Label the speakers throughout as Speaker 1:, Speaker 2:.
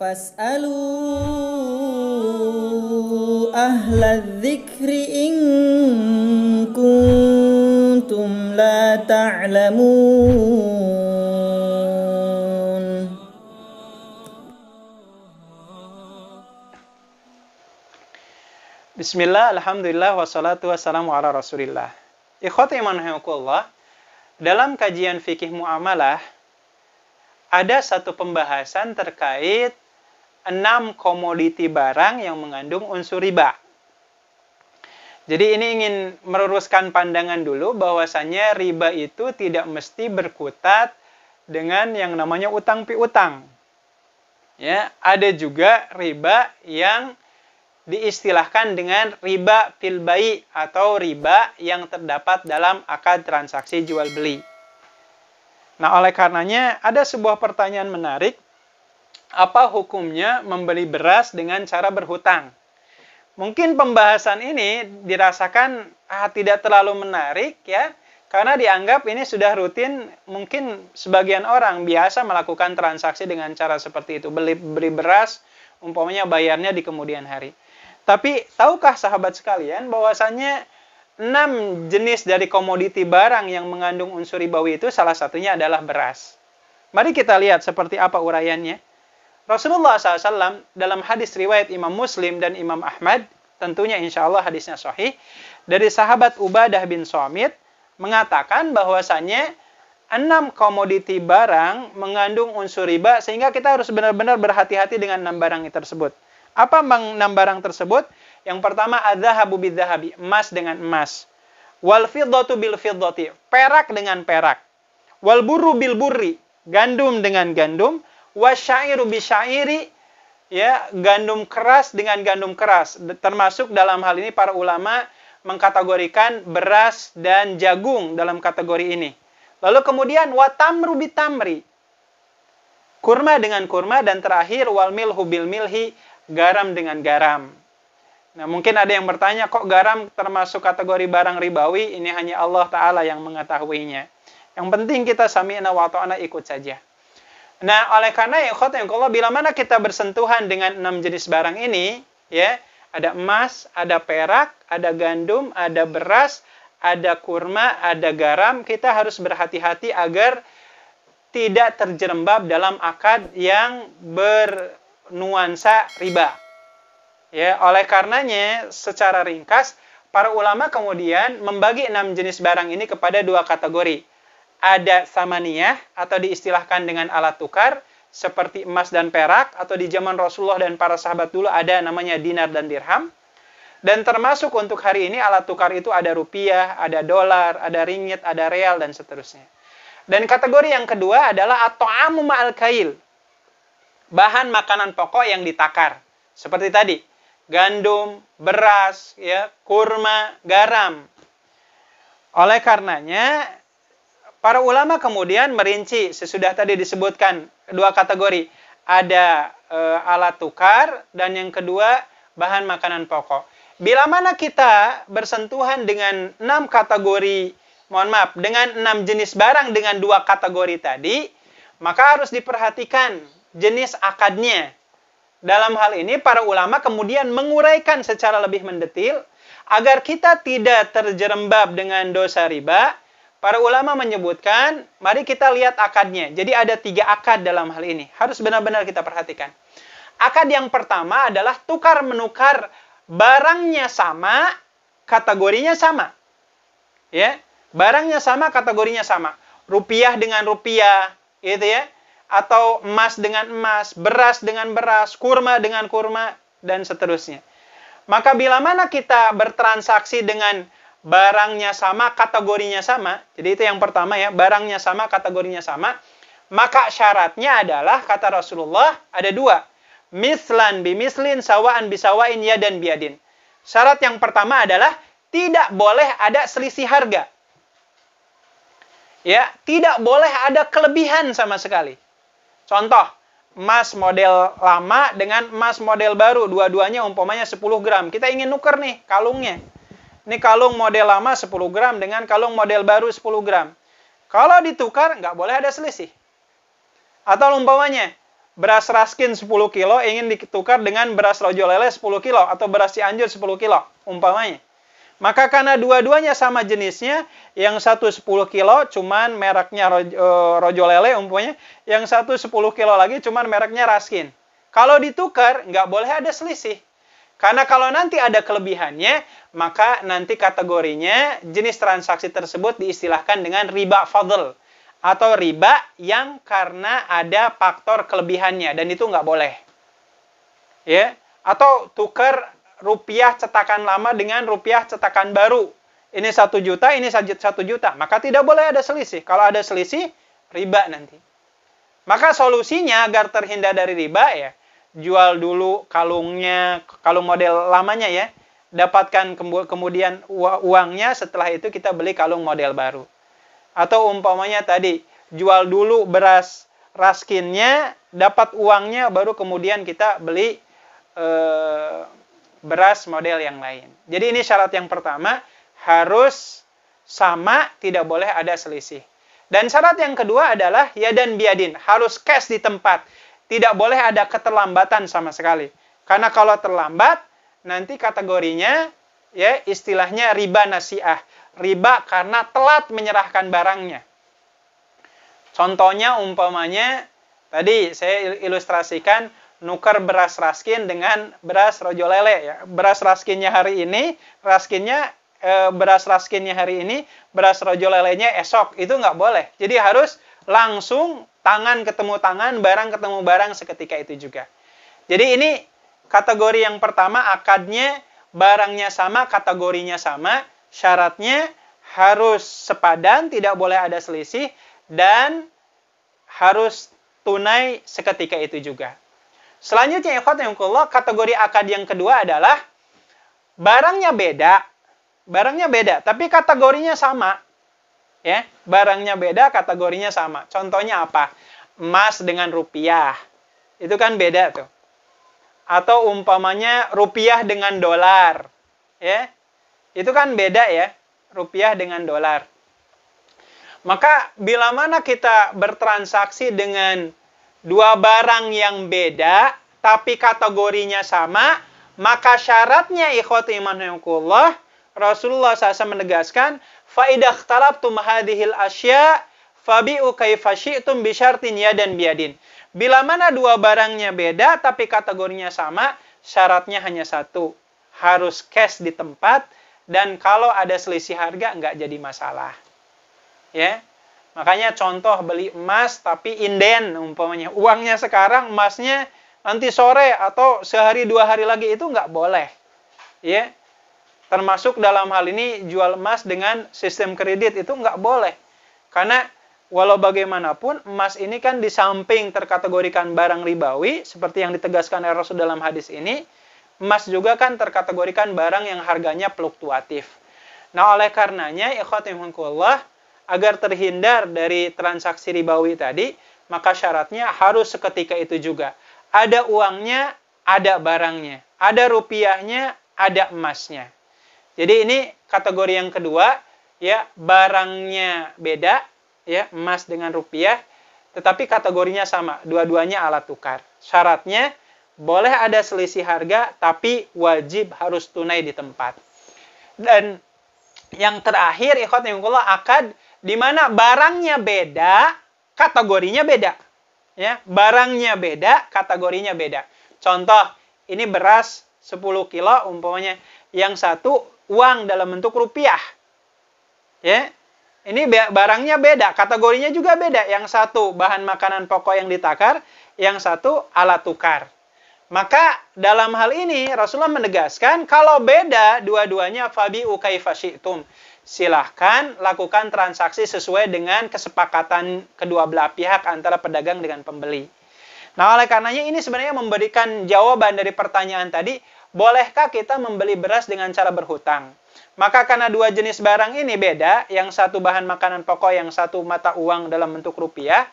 Speaker 1: Fas'alu ahla dzikri in kuntum la ta'lamun Bismillah, Alhamdulillah, wassalatu wassalamu ala rasulillah Ikhwati imanahyakullah Dalam kajian fikih muamalah Ada satu pembahasan terkait enam komoditi barang yang mengandung unsur riba. Jadi ini ingin meluruskan pandangan dulu bahwasannya riba itu tidak mesti berkutat dengan yang namanya utang piutang. Ya, ada juga riba yang diistilahkan dengan riba fil bayi atau riba yang terdapat dalam akad transaksi jual beli. Nah, oleh karenanya ada sebuah pertanyaan menarik apa hukumnya membeli beras dengan cara berhutang. Mungkin pembahasan ini dirasakan ah, tidak terlalu menarik ya, karena dianggap ini sudah rutin mungkin sebagian orang biasa melakukan transaksi dengan cara seperti itu, beli beli beras umpamanya bayarnya di kemudian hari. Tapi tahukah sahabat sekalian bahwasannya enam jenis dari komoditi barang yang mengandung unsur ribawi itu salah satunya adalah beras. Mari kita lihat seperti apa uraiannya. Rasulullah SAW dalam hadis riwayat Imam Muslim dan Imam Ahmad, tentunya insya Allah hadisnya sahih, dari sahabat Ubadah bin Somit, mengatakan bahwasannya enam komoditi barang mengandung unsur riba sehingga kita harus benar-benar berhati-hati dengan enam barang tersebut. Apa enam barang tersebut? Yang pertama adzahabu bidzahabi, emas dengan emas. Wal fiddatu bil fiddati, perak dengan perak. Wal burru bil burri, gandum dengan gandum wasyairu bisyairi ya gandum keras dengan gandum keras termasuk dalam hal ini para ulama mengkategorikan beras dan jagung dalam kategori ini lalu kemudian watamru bitamri kurma dengan kurma dan terakhir wal hubil milhi garam dengan garam Nah, mungkin ada yang bertanya, kok garam termasuk kategori barang ribawi? Ini hanya Allah Ta'ala yang mengetahuinya. Yang penting kita sami'na wa ta'ana ikut saja. Nah, oleh karena ya khotbah yang kalau bila mana kita bersentuhan dengan enam jenis barang ini, ya, ada emas, ada perak, ada gandum, ada beras, ada kurma, ada garam, kita harus berhati-hati agar tidak terjerembab dalam akad yang bernuansa riba. Ya, oleh karenanya secara ringkas para ulama kemudian membagi enam jenis barang ini kepada dua kategori ada samaniyah atau diistilahkan dengan alat tukar seperti emas dan perak atau di zaman Rasulullah dan para sahabat dulu ada namanya dinar dan dirham. Dan termasuk untuk hari ini alat tukar itu ada rupiah, ada dolar, ada ringgit, ada real dan seterusnya. Dan kategori yang kedua adalah at'amu ma'al kail. Bahan makanan pokok yang ditakar. Seperti tadi, gandum, beras, ya, kurma, garam. Oleh karenanya Para ulama kemudian merinci sesudah tadi disebutkan dua kategori. Ada e, alat tukar dan yang kedua bahan makanan pokok. Bila mana kita bersentuhan dengan enam kategori, mohon maaf, dengan enam jenis barang dengan dua kategori tadi, maka harus diperhatikan jenis akadnya. Dalam hal ini, para ulama kemudian menguraikan secara lebih mendetil agar kita tidak terjerembab dengan dosa riba Para ulama menyebutkan, mari kita lihat akadnya. Jadi ada tiga akad dalam hal ini. Harus benar-benar kita perhatikan. Akad yang pertama adalah tukar menukar barangnya sama, kategorinya sama. Ya, barangnya sama, kategorinya sama. Rupiah dengan rupiah, gitu ya. Atau emas dengan emas, beras dengan beras, kurma dengan kurma, dan seterusnya. Maka bila mana kita bertransaksi dengan barangnya sama, kategorinya sama. Jadi itu yang pertama ya, barangnya sama, kategorinya sama. Maka syaratnya adalah kata Rasulullah ada dua. Mislan bi mislin, sawaan bi sawain, ya dan biadin. Syarat yang pertama adalah tidak boleh ada selisih harga. Ya, tidak boleh ada kelebihan sama sekali. Contoh, emas model lama dengan emas model baru, dua-duanya umpamanya 10 gram. Kita ingin nuker nih kalungnya ini kalung model lama 10 gram dengan kalung model baru 10 gram. Kalau ditukar, nggak boleh ada selisih. Atau umpamanya, beras raskin 10 kilo ingin ditukar dengan beras rojo lele 10 kilo atau beras cianjur 10 kilo, umpamanya. Maka karena dua-duanya sama jenisnya, yang satu 10 kilo cuman mereknya rojo, e, rojo lele umpamanya, yang satu 10 kilo lagi cuman mereknya raskin. Kalau ditukar, nggak boleh ada selisih. Karena kalau nanti ada kelebihannya, maka nanti kategorinya jenis transaksi tersebut diistilahkan dengan riba fadl atau riba yang karena ada faktor kelebihannya dan itu nggak boleh. Ya, atau tukar rupiah cetakan lama dengan rupiah cetakan baru. Ini satu juta, ini satu juta. Maka tidak boleh ada selisih. Kalau ada selisih, riba nanti. Maka solusinya agar terhindar dari riba ya, jual dulu kalungnya, kalung model lamanya ya. Dapatkan kemudian uangnya, setelah itu kita beli kalung model baru. Atau umpamanya tadi, jual dulu beras raskinnya, dapat uangnya, baru kemudian kita beli e, beras model yang lain. Jadi ini syarat yang pertama, harus sama, tidak boleh ada selisih. Dan syarat yang kedua adalah ya dan biadin, harus cash di tempat. Tidak boleh ada keterlambatan sama sekali. Karena kalau terlambat, nanti kategorinya ya istilahnya riba nasiah. Riba karena telat menyerahkan barangnya. Contohnya umpamanya tadi saya ilustrasikan nuker beras raskin dengan beras rojo lele ya. Beras raskinnya hari ini, raskinnya e, beras raskinnya hari ini, beras rojo lelenya esok. Itu nggak boleh. Jadi harus langsung tangan ketemu tangan, barang ketemu barang seketika itu juga. Jadi ini kategori yang pertama akadnya barangnya sama, kategorinya sama, syaratnya harus sepadan, tidak boleh ada selisih dan harus tunai seketika itu juga. Selanjutnya ikhwat yang kategori akad yang kedua adalah barangnya beda, barangnya beda tapi kategorinya sama ya barangnya beda kategorinya sama contohnya apa emas dengan rupiah itu kan beda tuh atau umpamanya rupiah dengan dolar ya itu kan beda ya rupiah dengan dolar maka bila mana kita bertransaksi dengan dua barang yang beda tapi kategorinya sama maka syaratnya ikhwati iman Rasulullah SAW menegaskan, faidah talab اخْتَلَبْتُمْ fabi الْأَشْيَاءِ fashi كَيْفَ شِئْتُمْ بِشَرْتٍ dan biadin. Bila mana dua barangnya beda tapi kategorinya sama, syaratnya hanya satu. Harus cash di tempat dan kalau ada selisih harga nggak jadi masalah. Ya. Makanya contoh beli emas tapi inden umpamanya. Uangnya sekarang, emasnya nanti sore atau sehari dua hari lagi itu nggak boleh. Ya. Termasuk dalam hal ini jual emas dengan sistem kredit itu nggak boleh. Karena walau bagaimanapun emas ini kan di samping terkategorikan barang ribawi seperti yang ditegaskan Eros dalam hadis ini, emas juga kan terkategorikan barang yang harganya fluktuatif. Nah, oleh karenanya ikhwatimullah agar terhindar dari transaksi ribawi tadi, maka syaratnya harus seketika itu juga. Ada uangnya, ada barangnya, ada rupiahnya, ada emasnya. Jadi ini kategori yang kedua, ya barangnya beda, ya emas dengan rupiah, tetapi kategorinya sama, dua-duanya alat tukar. Syaratnya boleh ada selisih harga, tapi wajib harus tunai di tempat. Dan yang terakhir, ikhwan yungkullah akad di mana barangnya beda, kategorinya beda. Ya, barangnya beda, kategorinya beda. Contoh, ini beras 10 kilo umpamanya yang satu uang dalam bentuk rupiah. Ya. Ini barangnya beda, kategorinya juga beda. Yang satu bahan makanan pokok yang ditakar, yang satu alat tukar. Maka dalam hal ini Rasulullah menegaskan kalau beda dua-duanya fabi ukaifasyitum. tum. Silahkan lakukan transaksi sesuai dengan kesepakatan kedua belah pihak antara pedagang dengan pembeli. Nah, oleh karenanya ini sebenarnya memberikan jawaban dari pertanyaan tadi, bolehkah kita membeli beras dengan cara berhutang? Maka karena dua jenis barang ini beda, yang satu bahan makanan pokok, yang satu mata uang dalam bentuk rupiah,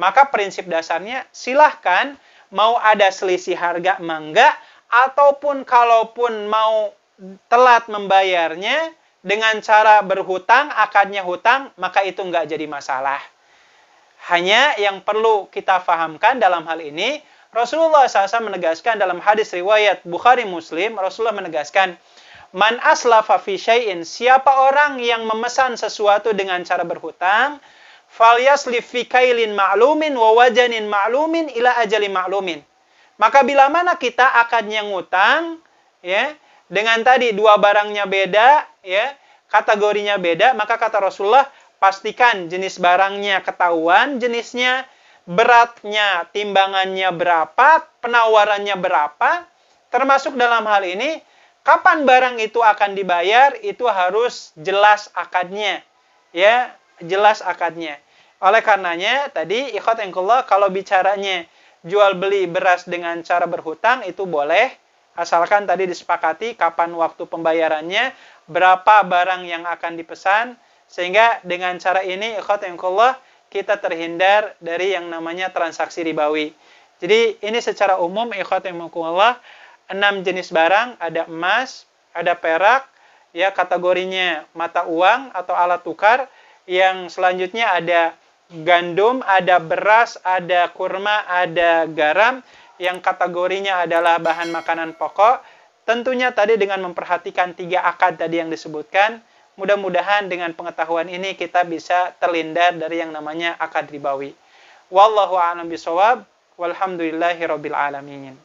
Speaker 1: maka prinsip dasarnya silahkan mau ada selisih harga mangga, ataupun kalaupun mau telat membayarnya dengan cara berhutang, akadnya hutang, maka itu nggak jadi masalah. Hanya yang perlu kita fahamkan dalam hal ini, Rasulullah SAW menegaskan dalam hadis riwayat Bukhari Muslim, Rasulullah menegaskan, Man aslafa fi syai'in, siapa orang yang memesan sesuatu dengan cara berhutang, fal yaslif fi kailin ma'lumin wa wajanin ma'lumin ila ajali ma'lumin. Maka bila mana kita akadnya ngutang, ya, dengan tadi dua barangnya beda, ya, kategorinya beda, maka kata Rasulullah, pastikan jenis barangnya ketahuan jenisnya, beratnya, timbangannya berapa, penawarannya berapa, termasuk dalam hal ini kapan barang itu akan dibayar itu harus jelas akadnya. Ya, jelas akadnya. Oleh karenanya tadi ikhwat yang kalau bicaranya jual beli beras dengan cara berhutang itu boleh asalkan tadi disepakati kapan waktu pembayarannya, berapa barang yang akan dipesan sehingga dengan cara ini ikhwat Allah kita terhindar dari yang namanya transaksi ribawi. Jadi ini secara umum ikhwatimakumullah enam jenis barang, ada emas, ada perak, ya kategorinya mata uang atau alat tukar, yang selanjutnya ada gandum, ada beras, ada kurma, ada garam yang kategorinya adalah bahan makanan pokok. Tentunya tadi dengan memperhatikan tiga akad tadi yang disebutkan, Mudah-mudahan dengan pengetahuan ini kita bisa terlindar dari yang namanya akad ribawi. Wallahu a'lam bishawab. Walhamdulillahi alamin.